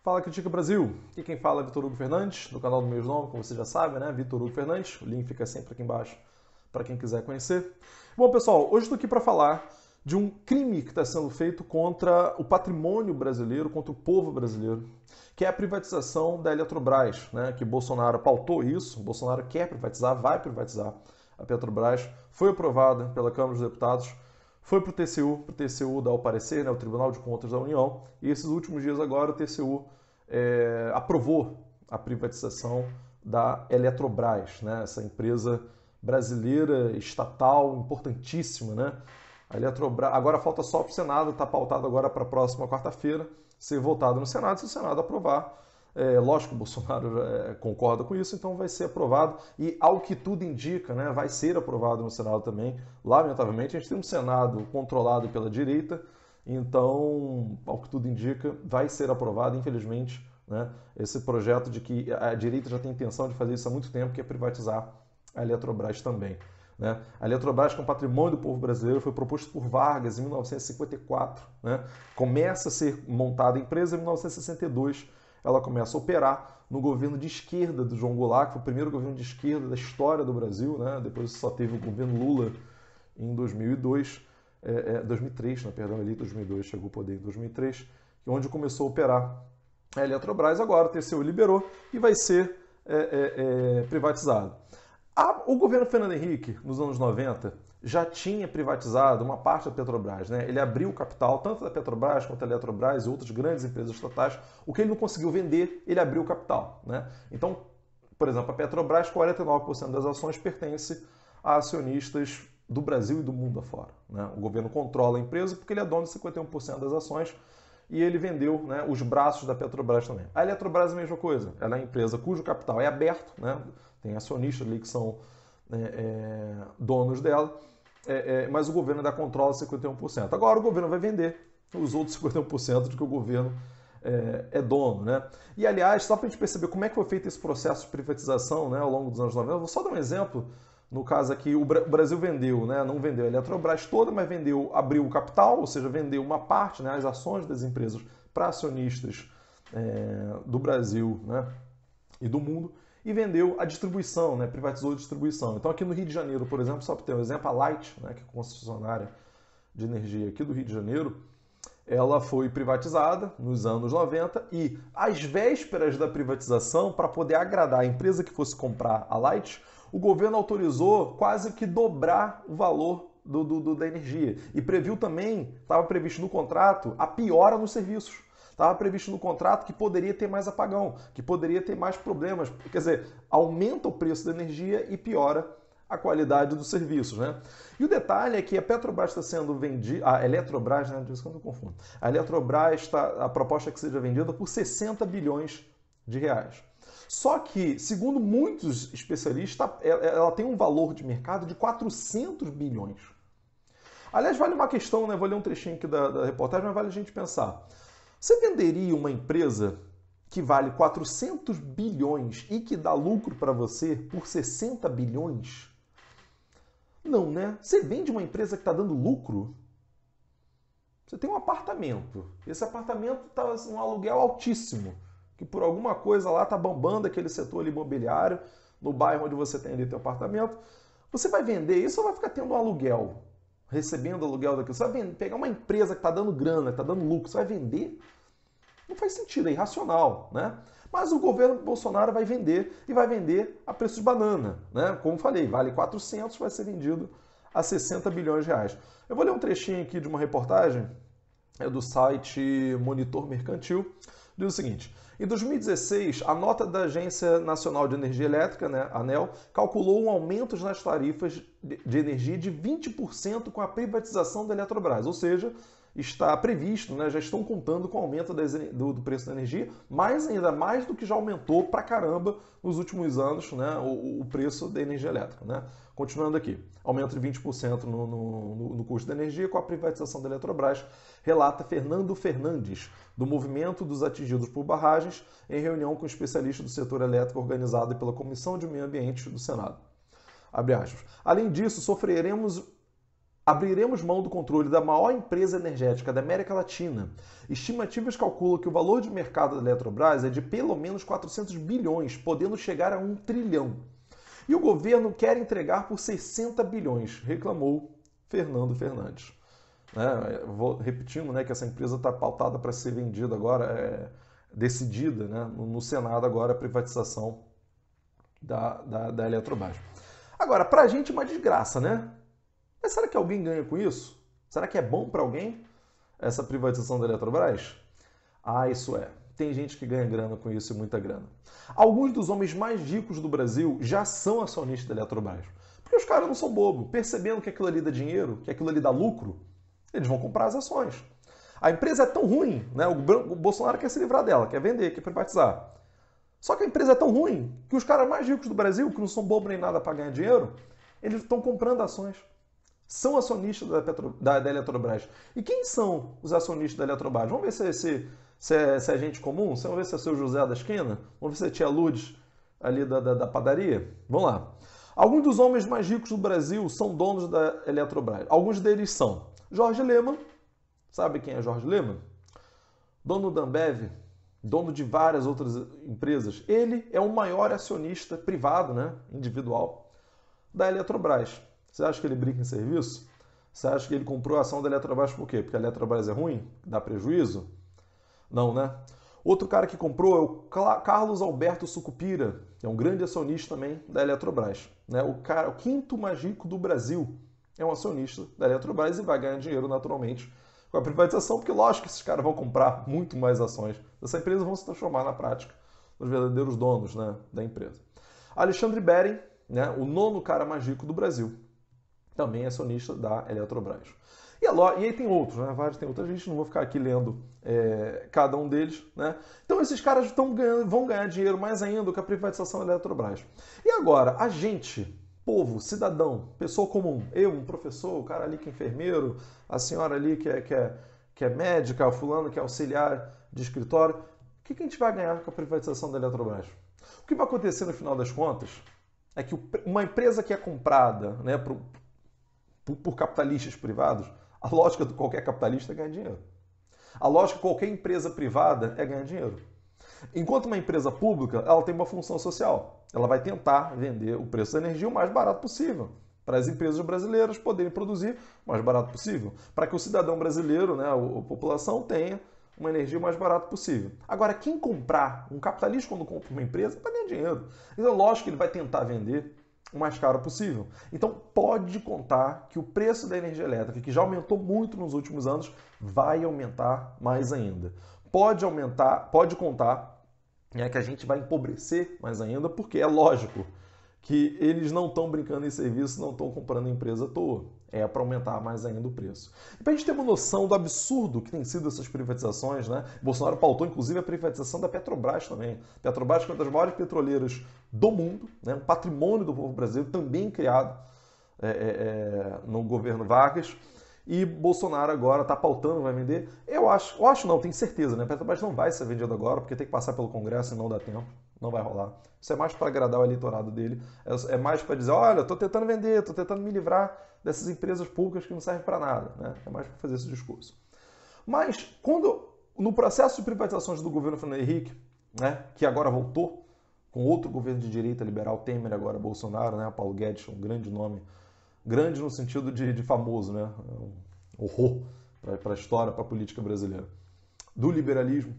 Fala Critica Brasil! E quem fala é Vitor Hugo Fernandes, do canal do Meus Novo, como vocês já sabem, né? Vitor Hugo Fernandes, o link fica sempre aqui embaixo para quem quiser conhecer. Bom, pessoal, hoje estou aqui para falar de um crime que está sendo feito contra o patrimônio brasileiro, contra o povo brasileiro, que é a privatização da Eletrobras, né? Que Bolsonaro pautou isso, Bolsonaro quer privatizar, vai privatizar a Petrobras, foi aprovada pela Câmara dos Deputados foi para o TCU, para o TCU dar o parecer, né, o Tribunal de Contas da União, e esses últimos dias agora o TCU é, aprovou a privatização da Eletrobras, né, essa empresa brasileira, estatal, importantíssima. Né? A Eletrobras, agora falta só para o Senado, está pautado agora para a próxima quarta-feira, ser votado no Senado, se o Senado aprovar é, lógico que o Bolsonaro é, concorda com isso, então vai ser aprovado e, ao que tudo indica, né, vai ser aprovado no Senado também. Lamentavelmente, a gente tem um Senado controlado pela direita, então, ao que tudo indica, vai ser aprovado, infelizmente, né, esse projeto de que a direita já tem intenção de fazer isso há muito tempo, que é privatizar a Eletrobras também. Né? A Eletrobras, que é um patrimônio do povo brasileiro, foi proposto por Vargas em 1954. Né? Começa a ser montada a empresa em 1962 ela começa a operar no governo de esquerda do João Goulart, que foi o primeiro governo de esquerda da história do Brasil, né? depois só teve o governo Lula em 2002, é, é, 2003, né? perdão, ele 2002 chegou ao poder em 2003, onde começou a operar a Eletrobras. Agora o TCU liberou e vai ser é, é, é, privatizado. A, o governo Fernando Henrique, nos anos 90, já tinha privatizado uma parte da Petrobras. Né? Ele abriu o capital tanto da Petrobras quanto da Eletrobras e outras grandes empresas estatais. O que ele não conseguiu vender, ele abriu o capital. Né? Então, por exemplo, a Petrobras, 49% das ações pertence a acionistas do Brasil e do mundo afora. Né? O governo controla a empresa porque ele é dono de 51% das ações e ele vendeu né, os braços da Petrobras também. A Eletrobras é a mesma coisa, ela é uma empresa cujo capital é aberto, né? tem acionistas ali que são é, é, donos dela é, é, mas o governo ainda controla 51%. Agora o governo vai vender os outros 51% de que o governo é, é, dono. Né? E aliás, só para a gente perceber como é que foi feito esse processo de privatização né, ao longo dos anos 90, vou só dar um exemplo. No caso aqui, o Brasil vendeu, né? não vendeu a Eletrobras toda, mas vendeu, abriu o capital, ou seja, vendeu uma parte, né? as ações das empresas para acionistas é, do Brasil né? e do mundo e vendeu a distribuição, né? privatizou a distribuição. Então, aqui no Rio de Janeiro, por exemplo, só para ter um exemplo, a Light, né? que é concessionária de energia aqui do Rio de Janeiro, ela foi privatizada nos anos 90 e, às vésperas da privatização, para poder agradar a empresa que fosse comprar a Light, o governo autorizou quase que dobrar o valor do, do, do da energia. E previu também, estava previsto no contrato, a piora nos serviços. Estava previsto no contrato que poderia ter mais apagão, que poderia ter mais problemas. Quer dizer, aumenta o preço da energia e piora a qualidade dos serviços, né? E o detalhe é que a Petrobras está sendo vendida, a Eletrobras, né? De vez quando eu confundo. A Eletrobras está, a proposta é que seja vendida por 60 bilhões de reais. Só que, segundo muitos especialistas, tá, é, é, ela tem um valor de mercado de 400 bilhões. Aliás, vale uma questão, né? Vou ler um trechinho aqui da, da reportagem, mas vale a gente pensar. Você venderia uma empresa que vale 400 bilhões e que dá lucro para você por 60 bilhões? Não, né? Você vende uma empresa que está dando lucro? Você tem um apartamento. Esse apartamento está assim, um aluguel altíssimo, que por alguma coisa lá está bombando aquele setor imobiliário no bairro onde você tem ali teu apartamento. Você vai vender isso ou vai ficar tendo um aluguel? recebendo aluguel daquilo. Você vai vender, pegar uma empresa que está dando grana, que está dando lucro, você vai vender? Não faz sentido, é irracional, né? Mas o governo Bolsonaro vai vender e vai vender a preço de banana, né? Como falei, vale 400, vai ser vendido a 60 bilhões de reais. Eu vou ler um trechinho aqui de uma reportagem é do site Monitor Mercantil, diz o seguinte: em 2016, a nota da Agência Nacional de Energia Elétrica, né, ANEL, calculou um aumento nas tarifas de energia de 20% com a privatização da Eletrobras, ou seja, está previsto, né, já estão contando com o aumento do, preço da energia, mas ainda mais do que já aumentou pra caramba nos últimos anos né, o, o preço da energia elétrica. Né? Continuando aqui, aumento de 20% no, no, no custo da energia com a privatização da Eletrobras, relata Fernando Fernandes, do Movimento dos Atingidos por Barragens, em reunião com especialistas do setor elétrico organizada pela Comissão de Meio Ambiente do Senado. Além disso, sofreremos Abriremos mão do controle da maior empresa energética da América Latina. Estimativas calculam que o valor de mercado da Eletrobras é de pelo menos 400 bilhões, podendo chegar a um trilhão. E o governo quer entregar por 60 bilhões, reclamou Fernando Fernandes. Né, vou repetindo né, que essa empresa está pautada para ser vendida agora, é, decidida né, no Senado agora a privatização da, da, da Eletrobras. Agora, para a gente é uma desgraça, né? Mas será que alguém ganha com isso? Será que é bom para alguém essa privatização da Eletrobras? Ah, isso é. Tem gente que ganha grana com isso e muita grana. Alguns dos homens mais ricos do Brasil já são acionistas da Eletrobras. Porque os caras não são bobos. Percebendo que aquilo ali dá dinheiro, que aquilo ali dá lucro, eles vão comprar as ações. A empresa é tão ruim, né? O Bolsonaro quer se livrar dela, quer vender, quer privatizar. Só que a empresa é tão ruim que os caras mais ricos do Brasil, que não são bobos nem nada para ganhar dinheiro, eles estão comprando ações são acionistas da, Petro, da, da Eletrobras. E quem são os acionistas da Eletrobras? Vamos ver se, se, se, é, se é gente comum? É, vamos ver se é o seu José da esquina? Vamos ver se é tia Lourdes ali da, da, da padaria? Vamos lá. Alguns dos homens mais ricos do Brasil são donos da Eletrobras. Alguns deles são Jorge Lema Sabe quem é Jorge Lema Dono da Ambev, dono de várias outras empresas. Ele é o maior acionista privado, né, individual, da Eletrobras. Você acha que ele brinca em serviço? Você acha que ele comprou a ação da Eletrobras por quê? Porque a Eletrobras é ruim? Dá prejuízo? Não, né? Outro cara que comprou é o Carlos Alberto Sucupira, que é um grande acionista também da Eletrobras. Né? O, cara, o quinto mais rico do Brasil é um acionista da Eletrobras e vai ganhar dinheiro naturalmente com a privatização, porque lógico que esses caras vão comprar muito mais ações dessa empresa vão se transformar na prática nos verdadeiros donos né, da empresa. Alexandre Beren, né, o nono cara mais rico do Brasil também é acionista da Eletrobras. E, a e aí tem outros, né? Vários tem outros. A gente não vou ficar aqui lendo é, cada um deles, né? Então esses caras ganhando, vão ganhar dinheiro mais ainda com a privatização da Eletrobras. E agora, a gente, povo, cidadão, pessoa comum, eu, um professor, o cara ali que é enfermeiro, a senhora ali que é, que é, que é médica, o fulano que é auxiliar de escritório, o que, que a gente vai ganhar com a privatização da Eletrobras? O que vai acontecer no final das contas é que uma empresa que é comprada né, por, por, por capitalistas privados, a lógica de qualquer capitalista é ganhar dinheiro. A lógica de qualquer empresa privada é ganhar dinheiro. Enquanto uma empresa pública, ela tem uma função social. Ela vai tentar vender o preço da energia o mais barato possível, para as empresas brasileiras poderem produzir o mais barato possível, para que o cidadão brasileiro, né, a população, tenha uma energia o mais barato possível. Agora, quem comprar, um capitalista quando compra uma empresa, vai tá ganhar dinheiro. Então, lógico que ele vai tentar vender o mais caro possível. Então, pode contar que o preço da energia elétrica, que já aumentou muito nos últimos anos, vai aumentar mais ainda. Pode aumentar, pode contar né, que a gente vai empobrecer mais ainda, porque é lógico, que eles não estão brincando em serviço, não estão comprando empresa à toa. É para aumentar mais ainda o preço. E para a gente ter uma noção do absurdo que tem sido essas privatizações, né? Bolsonaro pautou inclusive a privatização da Petrobras também. Petrobras, que é uma das maiores petroleiras do mundo, né? um patrimônio do povo brasileiro, também criado é, é, é no governo Vargas e Bolsonaro agora está pautando, vai vender. Eu acho, eu acho não, tenho certeza, né? A Petrobras não vai ser vendida agora, porque tem que passar pelo Congresso e não dá tempo. Não vai rolar. Isso é mais para agradar o eleitorado dele. É, é mais para dizer, olha, estou tentando vender, estou tentando me livrar dessas empresas públicas que não servem para nada. Né? É mais para fazer esse discurso. Mas quando no processo de privatizações do governo Fernando Henrique, né, que agora voltou com outro governo de direita liberal, Temer agora, Bolsonaro, né, Paulo Guedes, um grande nome, grande no sentido de, de famoso, né, um horror para a história, para a política brasileira, do liberalismo,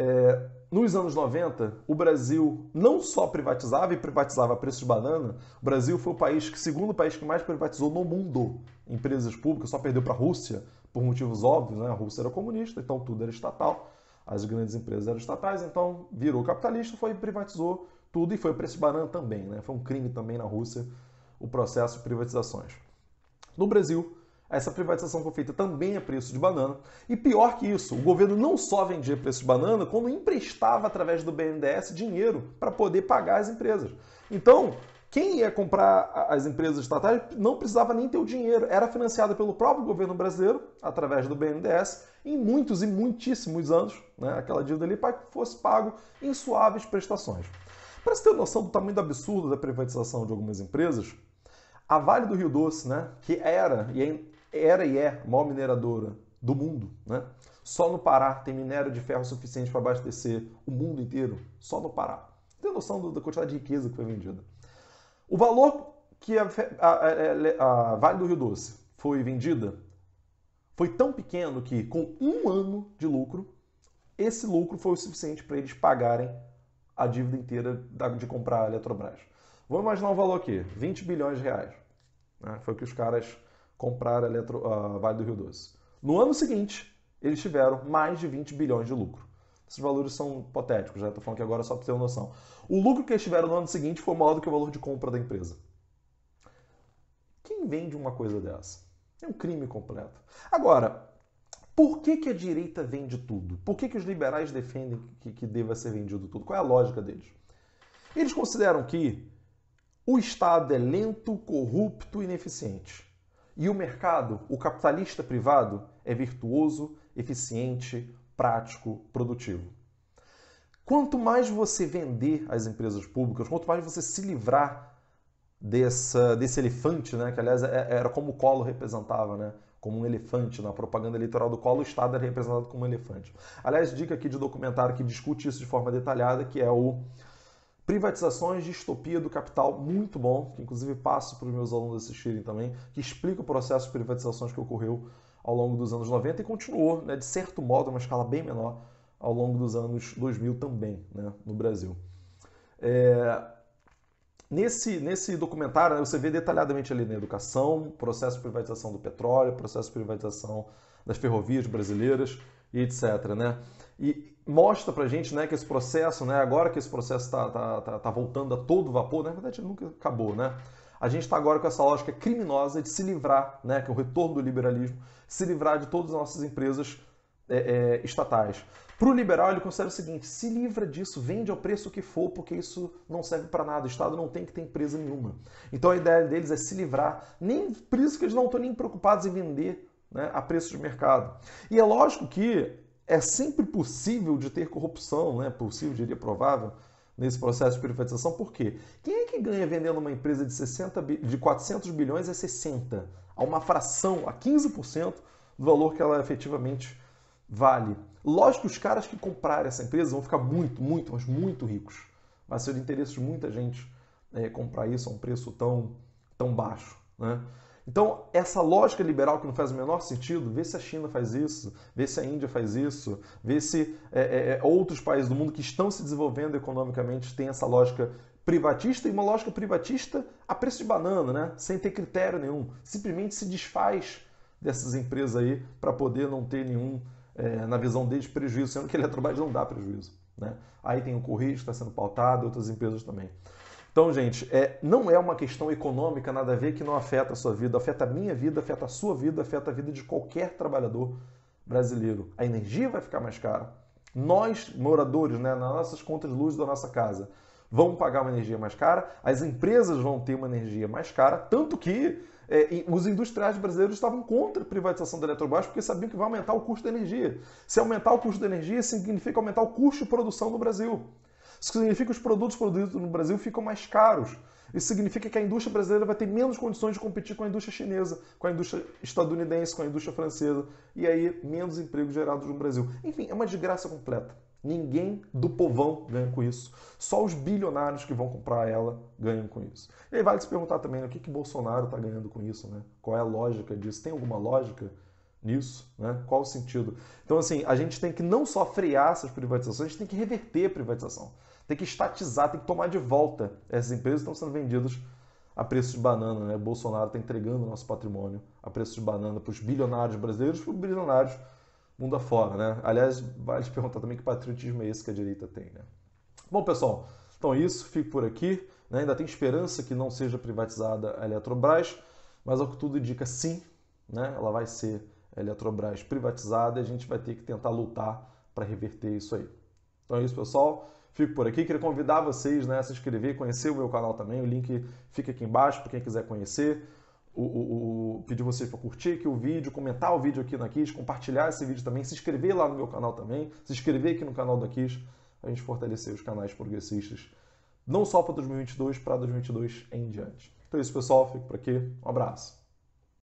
é, nos anos 90, o Brasil não só privatizava e privatizava a preço de banana, o Brasil foi o país que, segundo o país que mais privatizou no mundo empresas públicas, só perdeu para a Rússia, por motivos óbvios, né? A Rússia era comunista, então tudo era estatal, as grandes empresas eram estatais, então virou capitalista, foi privatizou tudo e foi preço de banana também, né? Foi um crime também na Rússia o processo de privatizações. No Brasil, essa privatização foi feita também a preço de banana. E pior que isso, o governo não só vendia preço de banana, como emprestava através do BNDES dinheiro para poder pagar as empresas. Então, quem ia comprar as empresas estatais não precisava nem ter o dinheiro, era financiado pelo próprio governo brasileiro, através do BNDES, em muitos e muitíssimos anos, né, aquela dívida ali para que fosse pago em suaves prestações. Para você ter noção do tamanho do absurdo da privatização de algumas empresas, a Vale do Rio Doce, né, que era e é era e é a maior mineradora do mundo, né? Só no Pará tem minério de ferro suficiente para abastecer o mundo inteiro, só no Pará. Tem noção do, da quantidade de riqueza que foi vendida. O valor que a, a, a Vale do Rio Doce foi vendida foi tão pequeno que, com um ano de lucro, esse lucro foi o suficiente para eles pagarem a dívida inteira de comprar a Eletrobras. Vamos imaginar um valor aqui, 20 bilhões de reais. Né? Foi o que os caras comprar a, Eletro, a Vale do Rio Doce. No ano seguinte, eles tiveram mais de 20 bilhões de lucro. Esses valores são hipotéticos, já né? estou falando que agora só para ter uma noção. O lucro que eles tiveram no ano seguinte foi maior do que o valor de compra da empresa. Quem vende uma coisa dessa? É um crime completo. Agora, por que, que a direita vende tudo? Por que, que os liberais defendem que, que deva ser vendido tudo? Qual é a lógica deles? Eles consideram que o Estado é lento, corrupto e ineficiente. E o mercado, o capitalista privado, é virtuoso, eficiente, prático, produtivo. Quanto mais você vender as empresas públicas, quanto mais você se livrar dessa, desse elefante, né? que aliás é, era como o Collor representava, né? como um elefante. Na propaganda eleitoral do Collor, o Estado era representado como um elefante. Aliás, dica aqui de documentário que discute isso de forma detalhada, que é o Privatizações, Distopia do Capital, muito bom, que inclusive passo para os meus alunos assistirem também, que explica o processo de privatizações que ocorreu ao longo dos anos 90 e continuou, né, de certo modo, uma escala bem menor ao longo dos anos 2000 também, né, no Brasil. É... Nesse, nesse documentário, né, você vê detalhadamente ali na né, educação, processo de privatização do petróleo, processo de privatização das ferrovias brasileiras e etc. Né? E mostra para gente né, que esse processo, né, agora que esse processo está tá, tá, tá, voltando a todo vapor, né, na verdade nunca acabou, né? A gente está agora com essa lógica criminosa de se livrar, né, que é o retorno do liberalismo, se livrar de todas as nossas empresas é, é, estatais. Para o liberal, ele considera o seguinte: se livra disso, vende ao preço que for, porque isso não serve para nada. O Estado não tem que ter empresa nenhuma. Então a ideia deles é se livrar, nem por isso que eles não estão nem preocupados em vender né, a preço de mercado. E é lógico que é sempre possível de ter corrupção, né? possível, diria provável, nesse processo de privatização. Por quê? Quem é que ganha vendendo uma empresa de, 60, de 400 bilhões é 60? A uma fração, a 15% do valor que ela efetivamente vale. Lógico que os caras que comprarem essa empresa vão ficar muito, muito, mas muito ricos. Vai ser de interesse de muita gente eh, comprar isso a um preço tão, tão baixo. Né? Então, essa lógica liberal que não faz o menor sentido, vê se a China faz isso, vê se a Índia faz isso, vê se é, é, é, outros países do mundo que estão se desenvolvendo economicamente têm essa lógica privatista e uma lógica privatista a preço de banana, né? sem ter critério nenhum. Simplesmente se desfaz dessas empresas aí para poder não ter nenhum, é, na visão deles, prejuízo, sendo que a Eletrobras não dá prejuízo. Né? Aí tem o Corrige que está sendo pautado, outras empresas também. Então, gente, é, não é uma questão econômica nada a ver que não afeta a sua vida, afeta a minha vida, afeta a sua vida, afeta a vida de qualquer trabalhador brasileiro. A energia vai ficar mais cara. Nós, moradores, né, nas nossas contas de luz da nossa casa, vamos pagar uma energia mais cara, as empresas vão ter uma energia mais cara, tanto que é, os industriais brasileiros estavam contra a privatização da Eletrobras porque sabiam que vai aumentar o custo da energia. Se aumentar o custo da energia, significa aumentar o custo de produção no Brasil. Isso significa que os produtos produzidos no Brasil ficam mais caros. Isso significa que a indústria brasileira vai ter menos condições de competir com a indústria chinesa, com a indústria estadunidense, com a indústria francesa, e aí menos empregos gerados no Brasil. Enfim, é uma desgraça completa. Ninguém do povão ganha com isso. Só os bilionários que vão comprar ela ganham com isso. E aí vale se perguntar também né, o que, que Bolsonaro está ganhando com isso, né? Qual é a lógica disso? Tem alguma lógica? nisso, né? Qual o sentido? Então, assim, a gente tem que não só frear essas privatizações, a gente tem que reverter a privatização. Tem que estatizar, tem que tomar de volta. Essas empresas estão sendo vendidas a preço de banana, né? Bolsonaro está entregando nosso patrimônio a preço de banana para os bilionários brasileiros, para os bilionários mundo afora, né? Aliás, vale perguntar também que patriotismo é esse que a direita tem, né? Bom, pessoal, então é isso, fico por aqui. Né? Ainda tem esperança que não seja privatizada a Eletrobras, mas ao que tudo indica, sim, né? Ela vai ser Eletrobras privatizada e a gente vai ter que tentar lutar para reverter isso aí. Então é isso, pessoal. Fico por aqui. Queria convidar vocês né, a se inscrever, conhecer o meu canal também. O link fica aqui embaixo para quem quiser conhecer. O, o, o, pedir vocês para curtir aqui o vídeo, comentar o vídeo aqui na Kiss, compartilhar esse vídeo também, se inscrever lá no meu canal também, se inscrever aqui no canal da Kiss, a gente fortalecer os canais progressistas, não só para 2022, para 2022 em diante. Então é isso, pessoal. Fico por aqui. Um abraço.